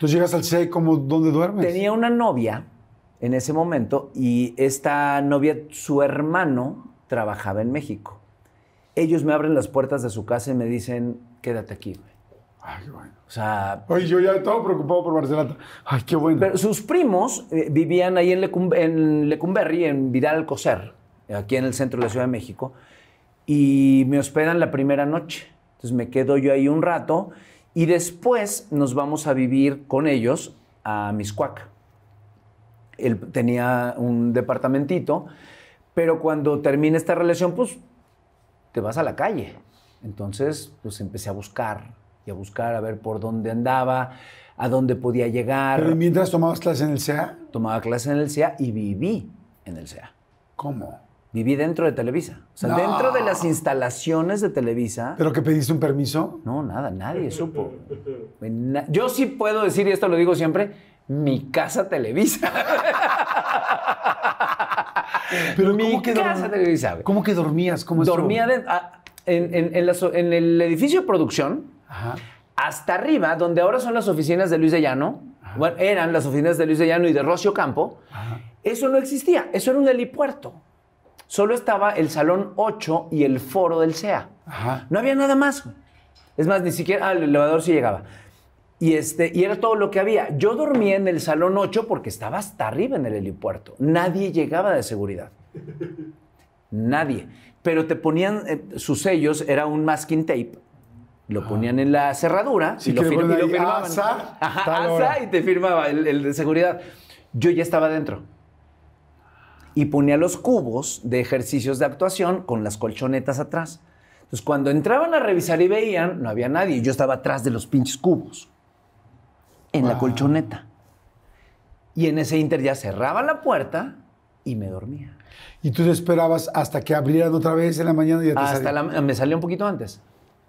Entonces llegas al C como donde duermes. Tenía una novia en ese momento y esta novia, su hermano, trabajaba en México. Ellos me abren las puertas de su casa y me dicen, quédate aquí, güey. Ay, bueno. O sea. Oye, yo ya estaba preocupado por Barcelona. Ay, qué bueno. Pero sus primos eh, vivían ahí en, Lecum en, Lecumberri, en Vidal Alcocer, aquí en el centro de la Ciudad de México, y me hospedan la primera noche. Entonces me quedo yo ahí un rato y después nos vamos a vivir con ellos a Miscuac. Él tenía un departamentito, pero cuando termina esta relación, pues te vas a la calle. Entonces, pues empecé a buscar y a buscar a ver por dónde andaba, a dónde podía llegar. Pero mientras tomabas clase en el CEA? Tomaba clase en el CEA y viví en el CEA. ¿Cómo? Viví dentro de Televisa. O sea, dentro de las instalaciones de Televisa. ¿Pero que pediste un permiso? No, nada, nadie supo. Yo sí puedo decir, y esto lo digo siempre, mi casa Televisa. Pero ¿cómo que casa ¿Cómo que dormías? Dormía ah, en, el edificio de producción, hasta arriba, donde ahora son las oficinas de Luis de Llano. eran las oficinas de Luis de Llano y de Rocio Campo. Eso no existía. Eso era un helipuerto solo estaba el salón 8 y el foro del Sea. No había nada más. Es más, ni siquiera ah, el elevador sí llegaba. Y, este, y era todo lo que había. Yo dormía en el salón 8 porque estaba hasta arriba en el helipuerto. Nadie llegaba de seguridad. Nadie. Pero te ponían eh, sus sellos, era un masking tape. Lo ah. ponían en la cerradura y, lo firmaban. y te firmaba el de seguridad. Yo ya estaba dentro y ponía los cubos de ejercicios de actuación con las colchonetas atrás. Entonces, cuando entraban a revisar y veían, no había nadie. Yo estaba atrás de los pinches cubos, en la colchoneta. Y en ese inter ya cerraba la puerta y me dormía. ¿Y tú esperabas hasta que abrieran otra vez en la mañana? Y ya hasta me salía un poquito antes.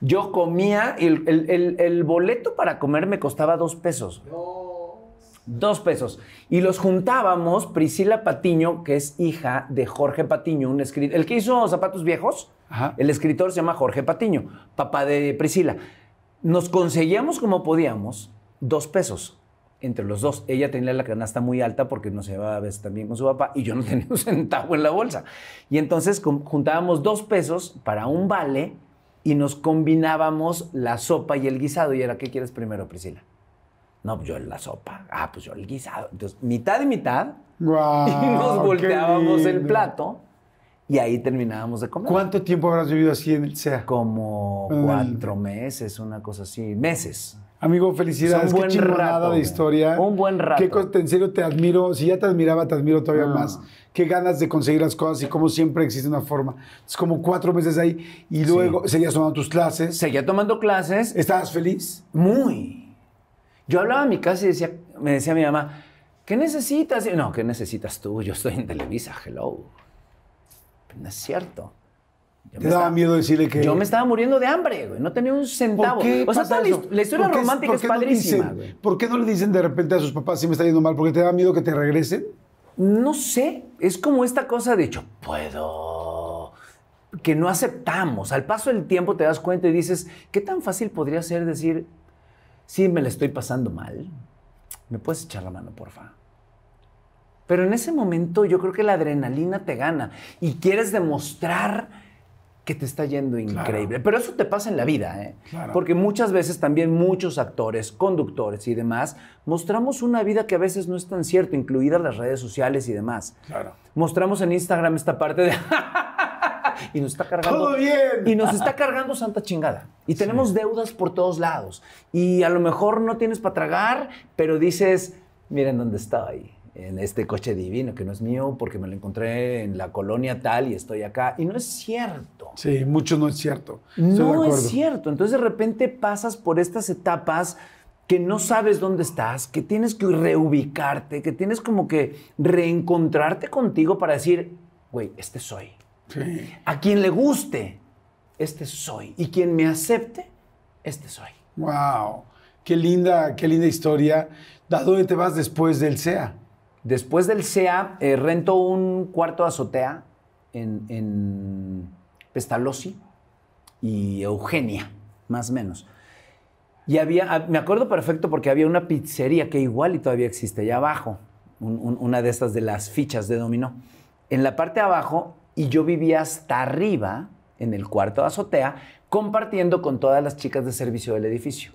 Yo comía, y el, el, boleto para comer me costaba dos pesos. No. Dos pesos. Y los juntábamos, Priscila Patiño, que es hija de Jorge Patiño, un escritor. El que hizo Zapatos Viejos, el escritor se llama Jorge Patiño, papá de Priscila. Nos conseguíamos como podíamos dos pesos entre los dos. Ella tenía la canasta muy alta porque no se llevaba a veces también con su papá y yo no tenía un centavo en la bolsa. Y entonces juntábamos dos pesos para un vale y nos combinábamos la sopa y el guisado. Y era, ¿qué quieres primero, Priscila? No, pues yo en la sopa. Ah, pues yo el guisado. Entonces, mitad y mitad. y nos volteábamos el plato y ahí terminábamos de comer. ¿Cuánto tiempo habrás vivido así en el SEA? Como cuatro meses, una cosa así. Meses. Amigo, felicidades. Un buen Qué rato, de historia. Un buen rato. Qué, en serio te admiro. Si ya te admiraba, te admiro todavía ah. más. Qué ganas de conseguir las cosas y como siempre existe una forma. Es como cuatro meses ahí y luego seguías tomando tus clases. Seguía tomando clases. ¿Estabas feliz? Muy. Yo hablaba en mi casa y me decía mi mamá, ¿qué necesitas? no, ¿qué necesitas tú? Yo estoy en Televisa, hello. Pero pues, no es cierto. ¿Te daba miedo decirle que.? Yo me estaba muriendo de hambre, güey. No tenía un centavo. o sea, la, historia romántica es padrísima, ¿Por qué no le dicen de repente a sus papás si me está yendo mal? ¿Porque te da miedo que te regresen? No sé. Es como esta cosa de yo puedo. Que no aceptamos. Al paso del tiempo te das cuenta y dices, ¿qué tan fácil podría ser decir sí me la estoy pasando mal, ¿me puedes echar la mano, porfa? Pero en ese momento yo creo que la adrenalina te gana y quieres demostrar que te está yendo increíble. Pero eso te pasa en la vida, ¿eh? Porque muchas veces también muchos actores, conductores y demás, mostramos una vida que a veces no es tan cierta, incluidas las redes sociales y demás. Claro. Mostramos en Instagram esta parte de... y nos está cargando. Todo bien. Y nos está cargando santa chingada. Y tenemos deudas por todos lados. Y a lo mejor no tienes para tragar, pero dices, miren dónde estoy. en este coche divino que no es mío porque me lo encontré en la colonia tal y estoy acá. Y no es cierto. Sí, mucho no es cierto. No es cierto. Entonces de repente pasas por estas etapas que no sabes dónde estás, que tienes que reubicarte, que tienes como que reencontrarte contigo para decir, güey, este soy. A quien le guste, este soy. Y quien me acepte, este soy. ¡Wow! Qué linda, qué linda historia. ¿A dónde te vas después del SEA? Después del SEA, eh, rento un cuarto azotea en, Pestalozzi y Eugenia, más o menos. Y había, ah, me acuerdo perfecto porque había una pizzería que igual y todavía existe allá abajo, una de estas de las fichas de dominó. En la parte de abajo y yo vivía hasta arriba, en el cuarto de azotea, compartiendo con todas las chicas de servicio del edificio.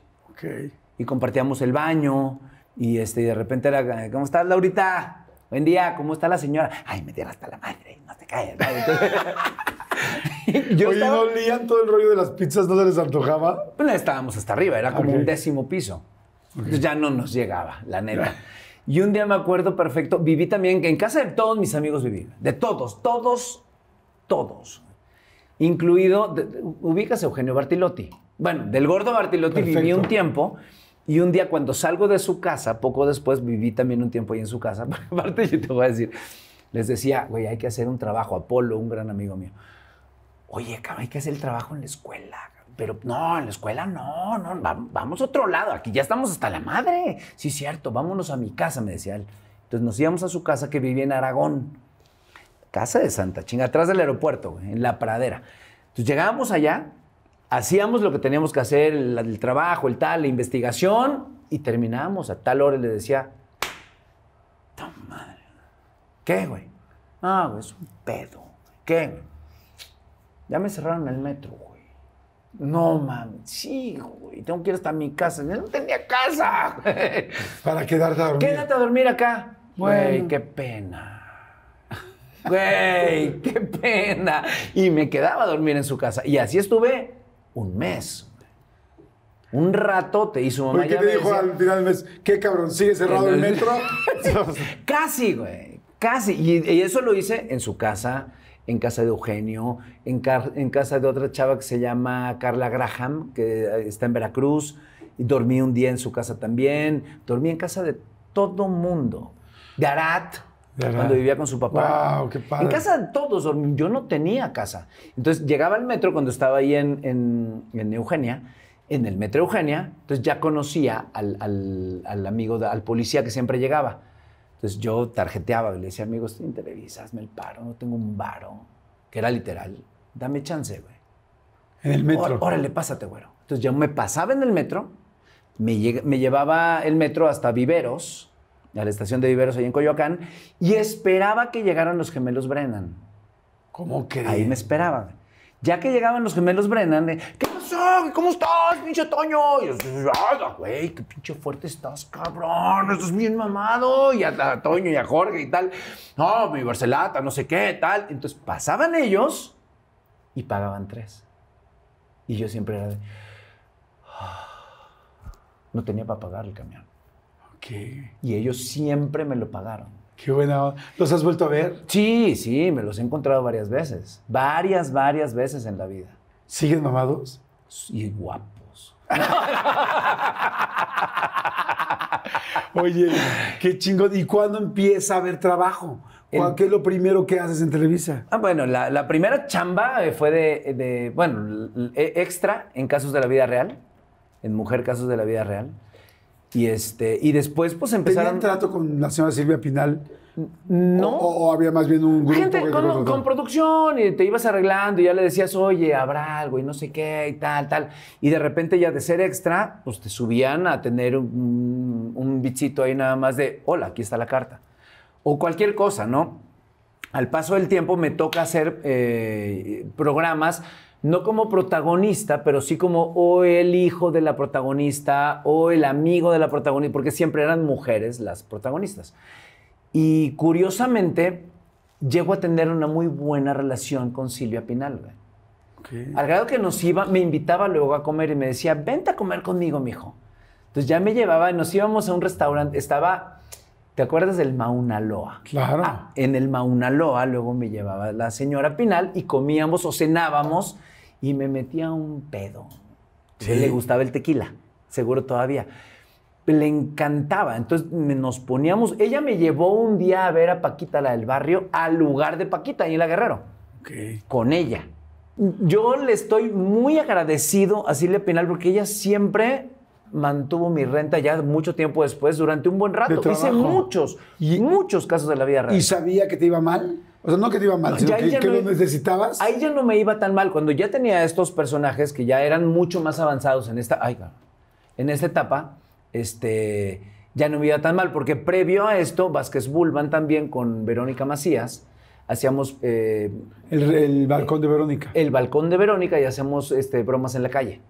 Y compartíamos el baño y este, de repente era, ¿cómo estás, Laurita? Buen día, ¿cómo está la señora? Ay, me dieron hasta la madre, no te calles. ¿no olían todo el rollo de las pizzas? ¿No se les antojaba? Bueno, pues, estábamos hasta arriba, era como un décimo piso. Entonces ya no nos llegaba, la neta. y un día me acuerdo perfecto, viví también, que en casa de todos mis amigos viví, de todos, todos todos. Incluido, ubicas Eugenio Bartilotti. Bueno, del gordo Bartilotti viví un tiempo. Y un día cuando salgo de su casa, poco después viví también un tiempo ahí en su casa, aparte yo te voy a decir, les decía, güey, hay que hacer un trabajo, Apolo, un gran amigo mío, oye, cabrón, hay que hacer el trabajo en la escuela, pero no, en la escuela no, no, vamos a otro lado, aquí ya estamos hasta la madre, sí, cierto, vámonos a mi casa, me decía él. Entonces nos íbamos a su casa que vivía en Aragón, Casa de Santa Chinga, atrás del aeropuerto, en la pradera. Entonces llegábamos allá, hacíamos lo que teníamos que hacer, el, trabajo, el tal, la investigación, y terminábamos a tal hora y le decía, madre! ¿Qué, güey? Ah, güey, es un pedo. ¿Qué, Ya me cerraron el metro, güey. No, man sí, güey, tengo que ir hasta mi casa. Yo no tenía casa, güey. Para quedarte a dormir. Quédate a dormir acá. Güey, qué pena. Güey, qué pena. Y me quedaba a dormir en su casa. Y así estuve un mes. Un rato y hizo mamá ¿Por qué te dijo al final del mes, qué cabrón, sigue cerrado el metro? casi, güey, casi. Y, eso lo hice en su casa, en casa de Eugenio, en, en casa de otra chava que se llama Carla Graham, que está en Veracruz. Y dormí un día en su casa también. Dormí en casa de todo mundo. De Arat, cuando vivía con su papá. qué padre. En casa de todos, yo no tenía casa. Entonces llegaba al metro cuando estaba ahí en, en, en Eugenia, en el metro Eugenia, entonces ya conocía al, al, amigo, al policía que siempre llegaba. Entonces yo tarjeteaba, le decía, amigo, estoy en el paro, no tengo un varo, que era literal, dame chance, güey. En el metro. Órale, pásate, güero. Entonces yo me pasaba en el metro, me, me llevaba el metro hasta Viveros, a la estación de Viveros ahí en Coyoacán, y esperaba que llegaran los gemelos Brennan. ¿Cómo que? Ahí me esperaban. Ya que llegaban los gemelos Brennan, ¿qué pasó? ¿Cómo estás, pinche Toño? Y yo, ah, güey, qué pinche fuerte estás, cabrón, estás bien mamado. Y a, Toño y a Jorge y tal. No, mi Barcelata, no sé qué, tal. Entonces pasaban ellos y pagaban tres. Y yo siempre era de, ah, no tenía para pagar el camión. Y ellos siempre me lo pagaron. Qué buena. ¿Los has vuelto a ver? Sí, sí, me los he encontrado varias veces. Varias, varias veces en la vida. ¿Siguen mamados? Y guapos. Oye, qué chingón. ¿Y cuándo empieza a haber trabajo? ¿Qué es lo primero que haces en Televisa? Ah, bueno, la, primera chamba eh, fue de, bueno, extra en Casos de la Vida Real, en Mujer Casos de la Vida Real. Y, este, y después, pues empezaron. ¿Tenían trato con la señora Silvia Pinal? No. O, había más bien un grupo. Gente con, producción y te ibas arreglando y ya le decías, oye, habrá algo y no sé qué y tal, tal. Y de repente, ya de ser extra, pues te subían a tener un, bichito ahí nada más de, hola, aquí está la carta. O cualquier cosa, ¿no? Al paso del tiempo me toca hacer eh, programas no como protagonista, pero sí como o oh, el hijo de la protagonista o oh, el amigo de la protagonista, porque siempre eran mujeres las protagonistas. Y curiosamente, llego a tener una muy buena relación con Silvia Pinal. Al grado que nos iba, me invitaba luego a comer y me decía, vente a comer conmigo, mijo. Entonces ya me llevaba, nos íbamos a un restaurante, estaba ¿Te acuerdas del Mauna Loa? Claro. Ah, en el Mauna Loa luego me llevaba la señora Pinal y comíamos o cenábamos y me metía un pedo. Le gustaba el tequila, seguro todavía. Le encantaba. Entonces nos poníamos. Ella me llevó un día a ver a Paquita, la del barrio, al lugar de Paquita, ahí en la Guerrero. Ok. Con ella. Yo le estoy muy agradecido a Silvia Pinal porque ella siempre mantuvo mi renta ya mucho tiempo después, durante un buen rato. Hice muchos, muchos casos de la vida real. ¿Y sabía que te iba mal? O sea, no que te iba mal, sino que, lo necesitabas. Ahí ya no me iba tan mal. Cuando ya tenía estos personajes que ya eran mucho más avanzados en esta, ay, en esta etapa, este, ya no me iba tan mal. Porque previo a esto, Vázquez Bulban también con Verónica Macías, hacíamos... Eh, el, balcón eh, de Verónica. El balcón de Verónica y hacemos este, bromas en la calle.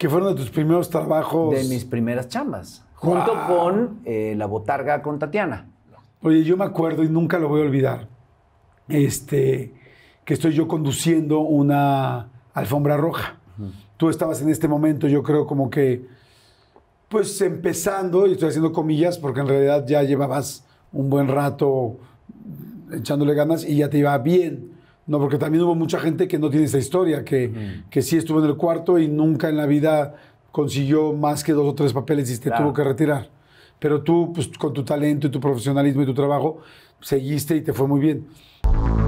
Que fueron de tus primeros trabajos. De mis primeras chambas. Junto con eh, La Botarga con Tatiana. Oye, yo me acuerdo y nunca lo voy a olvidar. Este, que estoy yo conduciendo una alfombra roja. Tú estabas en este momento, yo creo, como que. Pues empezando, y estoy haciendo comillas, porque en realidad ya llevabas un buen rato echándole ganas y ya te iba bien. No, porque también hubo mucha gente que no tiene esa historia, que, que sí estuvo en el cuarto y nunca en la vida consiguió más que dos o tres papeles y se tuvo que retirar. Pero tú, pues, con tu talento y tu profesionalismo y tu trabajo, seguiste y te fue muy bien.